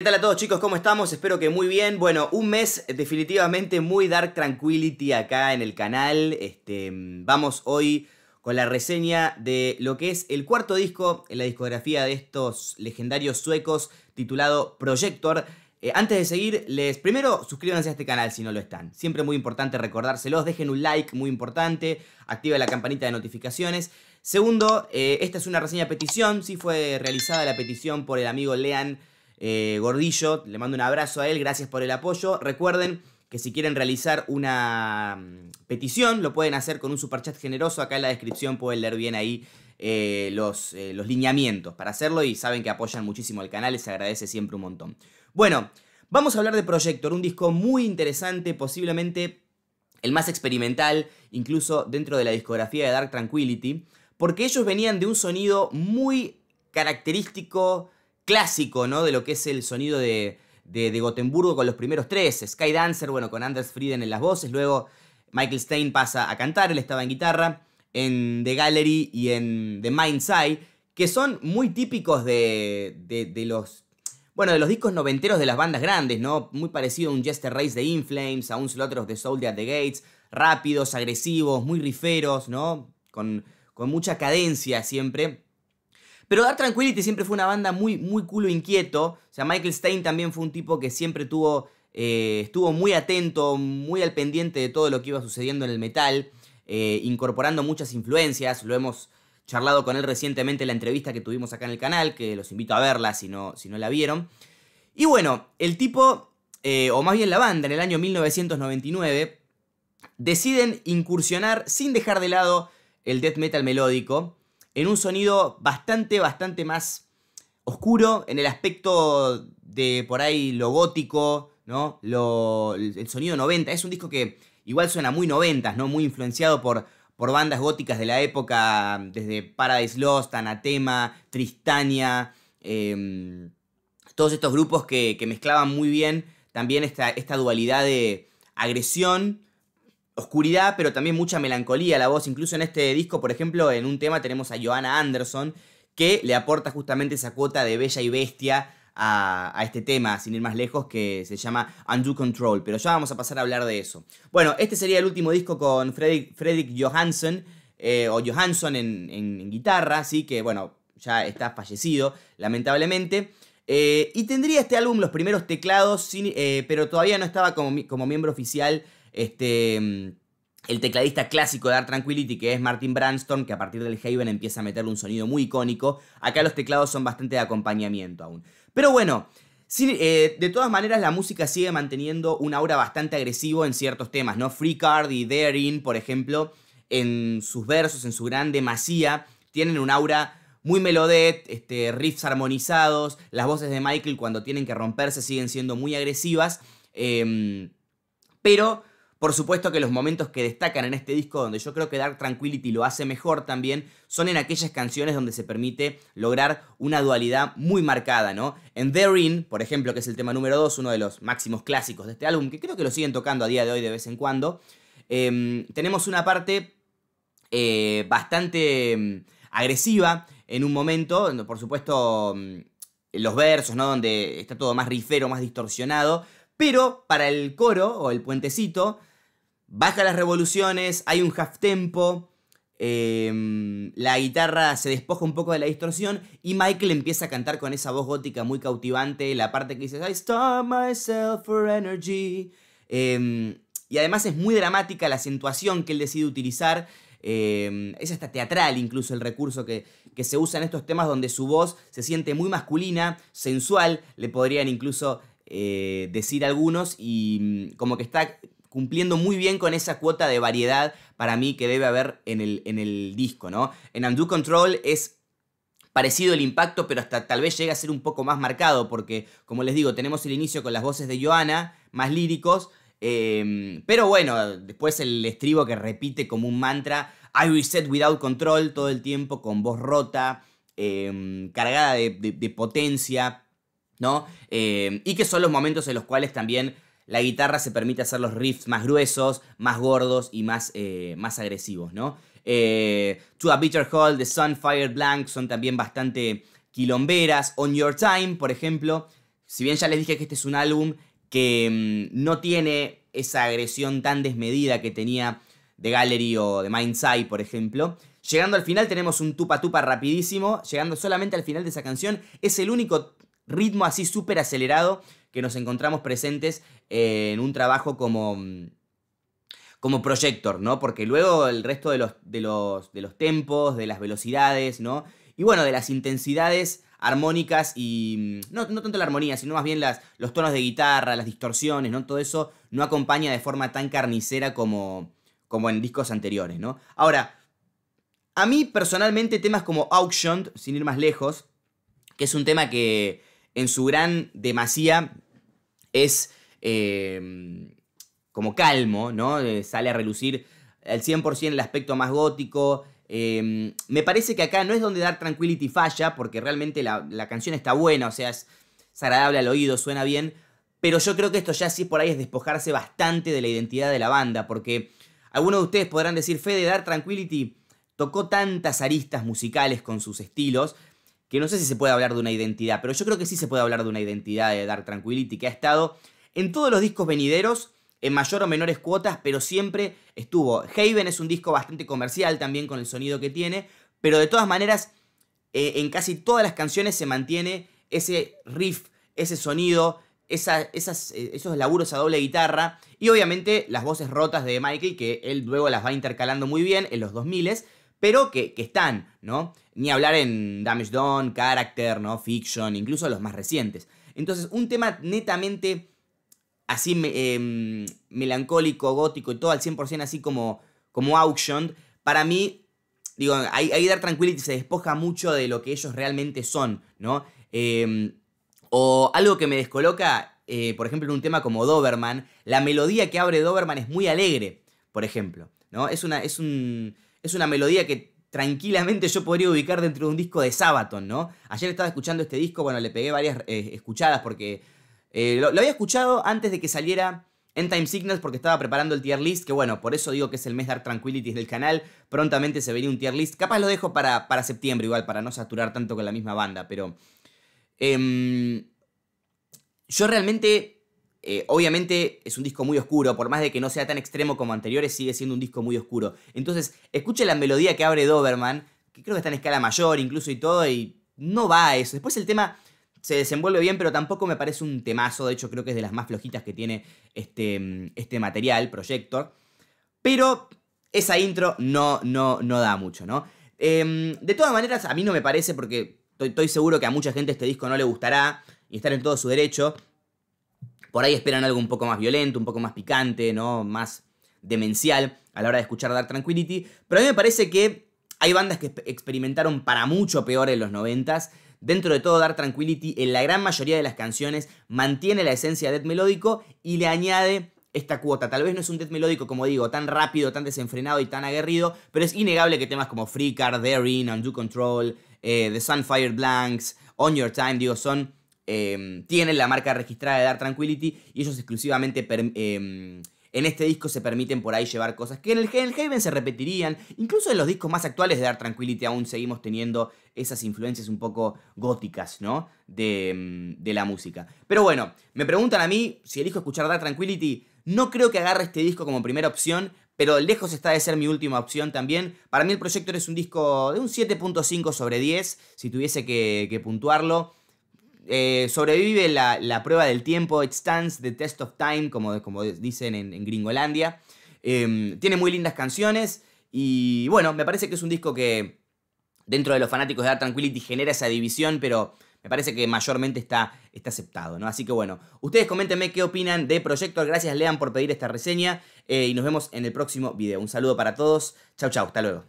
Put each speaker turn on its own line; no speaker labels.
¿Qué tal a todos chicos? ¿Cómo estamos? Espero que muy bien. Bueno, un mes definitivamente muy Dark Tranquility acá en el canal. Este, vamos hoy con la reseña de lo que es el cuarto disco en la discografía de estos legendarios suecos titulado Projector. Eh, antes de seguir, les primero suscríbanse a este canal si no lo están. Siempre muy importante recordárselos. Dejen un like, muy importante. Activa la campanita de notificaciones. Segundo, eh, esta es una reseña petición. Sí fue realizada la petición por el amigo Lean eh, Gordillo. Le mando un abrazo a él, gracias por el apoyo. Recuerden que si quieren realizar una mm, petición, lo pueden hacer con un superchat generoso. Acá en la descripción pueden leer bien ahí eh, los, eh, los lineamientos para hacerlo y saben que apoyan muchísimo al canal, les agradece siempre un montón. Bueno, vamos a hablar de Proyector un disco muy interesante, posiblemente el más experimental, incluso dentro de la discografía de Dark Tranquility, porque ellos venían de un sonido muy característico, clásico, ¿no? De lo que es el sonido de, de, Gotemburgo con los primeros tres. Dancer, bueno, con Anders Frieden en las voces. Luego Michael Stein pasa a cantar, él estaba en guitarra. En The Gallery y en The Mind's Eye. Que son muy típicos de, los bueno, de los discos noventeros de las bandas grandes, ¿no? Muy parecido a un Jester Race de Inflames, a un Slaughter de Soul de At the Gates, rápidos, agresivos, muy riferos, ¿no? Con, con mucha cadencia siempre. Pero Dark Tranquility siempre fue una banda muy, muy culo inquieto. O sea, Michael Stein también fue un tipo que siempre tuvo, eh, estuvo muy atento, muy al pendiente de todo lo que iba sucediendo en el metal, eh, incorporando muchas influencias. Lo hemos charlado con él recientemente en la entrevista que tuvimos acá en el canal, que los invito a verla si no, si no la vieron. Y bueno, el tipo, eh, o más bien la banda, en el año 1999, deciden incursionar sin dejar de lado el death metal melódico en un sonido bastante, bastante más oscuro, en el aspecto de por ahí lo gótico, ¿no? Lo, el sonido 90. Es un disco que igual suena muy 90, ¿no? Muy influenciado por, por bandas góticas de la época, desde Paradise Lost, Anatema, Tristania, em, todos estos grupos que, mezclaban muy bien también esta dualidad de agresión oscuridad, pero también mucha melancolía la voz. Incluso en este disco, por ejemplo, en un tema tenemos a Joanna Anderson, que le aporta justamente esa cuota de bella y bestia a, este tema, sin ir más lejos, que se llama Undo Control. Pero ya vamos a pasar a hablar de eso. Bueno, este sería el último disco con Fredrik, Johansson, eh, o Johansson en, guitarra, así que bueno, ya está fallecido, lamentablemente. Eh, y tendría este álbum los primeros teclados, eh, pero todavía no estaba como, como miembro oficial este mm, el tecladista clásico de Art Tranquility, que es Martin Branston, que a partir del Haven empieza a meterle un sonido muy icónico. Acá los teclados son bastante de acompañamiento aún. Pero bueno, eh, de todas maneras la música sigue manteniendo un aura bastante agresivo en ciertos temas, ¿no? Free Card y Daring, por ejemplo, en sus versos, en su gran demasía tienen un aura muy melodet, este, riffs armonizados, las voces de Michael cuando tienen que romperse siguen siendo muy agresivas, em, pero por supuesto que los momentos que destacan en este disco, donde yo creo que Dark Tranquility lo hace mejor también, son en aquellas canciones donde se permite lograr una dualidad muy marcada, ¿no? En In, por ejemplo, que es el tema número 2, uno de los máximos clásicos de este álbum, que creo que lo siguen tocando a día de hoy de vez en cuando, em, tenemos una parte eh, bastante em, agresiva en un momento, por supuesto em, los versos, ¿no? Donde está todo más rifero, más distorsionado, pero para el coro o el puentecito, baja las revoluciones, hay un half tempo, em, la guitarra se despoja un poco de la distorsión y Michael empieza a cantar con esa voz gótica muy cautivante, la parte que dice I stop myself for energy. Em, y además es muy dramática la acentuación que él decide utilizar. Em, es hasta teatral incluso el recurso que, que, se usa en estos temas donde su voz se siente muy masculina, sensual, le podrían incluso eh, decir algunos y mm, como que está cumpliendo muy bien con esa cuota de variedad para mí que debe haber en el, en el disco, ¿no? En Undo Control es parecido el impacto, pero hasta tal vez llega a ser un poco más marcado, porque como les digo, tenemos el inicio con las voces de Joana, más líricos, em, pero bueno, después el estribo que repite como un mantra, I reset without control todo el tiempo, con voz rota, em, cargada de potencia, ¿no? Eh, y que son los momentos en los cuales también la guitarra se permite hacer los riffs más gruesos, más gordos y más, eh, más agresivos, ¿no? Eh, to a Bitter Hall, The Sunfire Blank son también bastante quilomberas. On Your Time, por ejemplo, si bien ya les dije que este es un álbum que mm, no tiene esa agresión tan desmedida que tenía The Gallery o The Mind's por ejemplo, Llegando al final tenemos un tupa tupa rapidísimo. Llegando solamente al final de esa canción es el único ritmo así súper acelerado que nos encontramos presentes eh, en un trabajo como, mm, como proyector, ¿no? Porque luego el resto de los, de los, de los tempos, de las velocidades, ¿no? Y bueno, de las intensidades armónicas y. Mm, no, tanto la armonía, sino más bien las, los tonos de guitarra, las distorsiones, ¿no? Todo eso no acompaña de forma tan carnicera como, como en discos anteriores, ¿no? Ahora, a mí personalmente temas como auctioned, sin ir más lejos, que es un tema que, en su gran demasía es eh, como calmo, ¿no? Eh, sale a relucir al 100% el aspecto más gótico. Eh, me parece que acá no es donde Dark Tranquility falla, porque realmente la, canción está buena, o sea, es, agradable al oído, suena bien. Pero yo creo que esto ya sí por ahí es despojarse bastante de la identidad de la banda, porque algunos de ustedes podrán decir, Fede, Dark Tranquility tocó tantas aristas musicales con sus estilos, que no sé si se puede hablar de una identidad, pero yo creo que sí se puede hablar de una identidad de Dark Tranquility, que ha estado en todos los discos venideros, en mayor o menores cuotas, pero siempre estuvo. Haven es un disco bastante comercial también con el sonido que tiene, pero de todas maneras, eh, en casi todas las canciones se mantiene ese riff, ese sonido, esas, eh, esos laburos a doble guitarra y obviamente las voces rotas de Michael, que él luego las va intercalando muy bien en los 2000s, pero que, están, ¿no? Ni hablar en Damage Dawn, Character, ¿no? Fiction, incluso los más recientes. Entonces, un tema netamente así em, melancólico, gótico y todo al 100% así como, como auction, para mí, digo, ahí Dark Tranquility se despoja mucho de lo que ellos realmente son, ¿no? Em, o algo que me descoloca, eh, por ejemplo, en un tema como Doberman, la melodía que abre Doberman es muy alegre, por ejemplo, ¿no? Es una, es un es una melodía que tranquilamente yo podría ubicar dentro de un disco de Sabaton, ¿no? Ayer estaba escuchando este disco, bueno, le pegué varias eh, escuchadas porque eh, lo, había escuchado antes de que saliera en Time Signals porque estaba preparando el tier list, que bueno, por eso digo que es el mes Dark Tranquilities del canal, prontamente se vería un tier list, capaz lo dejo para, septiembre igual, para no saturar tanto con la misma banda, pero... Em, yo realmente eh, obviamente es un disco muy oscuro, por más de que no sea tan extremo como anteriores, sigue siendo un disco muy oscuro. Entonces, escuche la melodía que abre Doberman, que creo que está en escala mayor incluso y todo, y no va a eso. Después el tema se desenvuelve bien, pero tampoco me parece un temazo, de hecho creo que es de las más flojitas que tiene este, mm, este material, Projector. Pero esa intro no, no, no da mucho, ¿no? Em, de todas maneras, a mí no me parece, porque estoy, estoy seguro que a mucha gente este disco no le gustará y estar en todo su derecho. Por ahí esperan algo un poco más violento, un poco más picante, ¿no? Más demencial a la hora de escuchar Dark Tranquility. Pero a mí me parece que hay bandas que experimentaron para mucho peor en los 90 Dentro de todo, Dark Tranquility en la gran mayoría de las canciones mantiene la esencia de death melódico y le añade esta cuota. Tal vez no es un death melódico, como digo, tan rápido, tan desenfrenado y tan aguerrido, pero es innegable que temas como Free Card, Daring, you Control, eh, The Sunfire Blanks, On Your Time, digo, son Em, tienen la marca registrada de Dark Tranquility y ellos exclusivamente... Em, en este disco se permiten por ahí llevar cosas que en el, Haven se repetirían. Incluso en los discos más actuales de Dark Tranquility aún seguimos teniendo esas influencias un poco góticas, em, De, la música. Pero bueno, me preguntan a mí si elijo escuchar Dark Tranquility. No creo que agarre este disco como primera opción, pero lejos está de ser mi última opción también. Para mí el Proyector es un disco de un 7.5 sobre 10, si tuviese que puntuarlo. Eh, sobrevive la, prueba del tiempo, it stands the test of time, como, como dicen en, Gringolandia. Em, tiene muy lindas canciones y bueno, me parece que es un disco que dentro de los fanáticos de Art Tranquility genera esa división, pero me parece que mayormente está, está aceptado, ¿no? Así que bueno, ustedes coméntenme qué opinan de Proyecto. Gracias, Lean, por pedir esta reseña eh, y nos vemos en el próximo video. Un saludo para todos. Chau, chau. Hasta luego.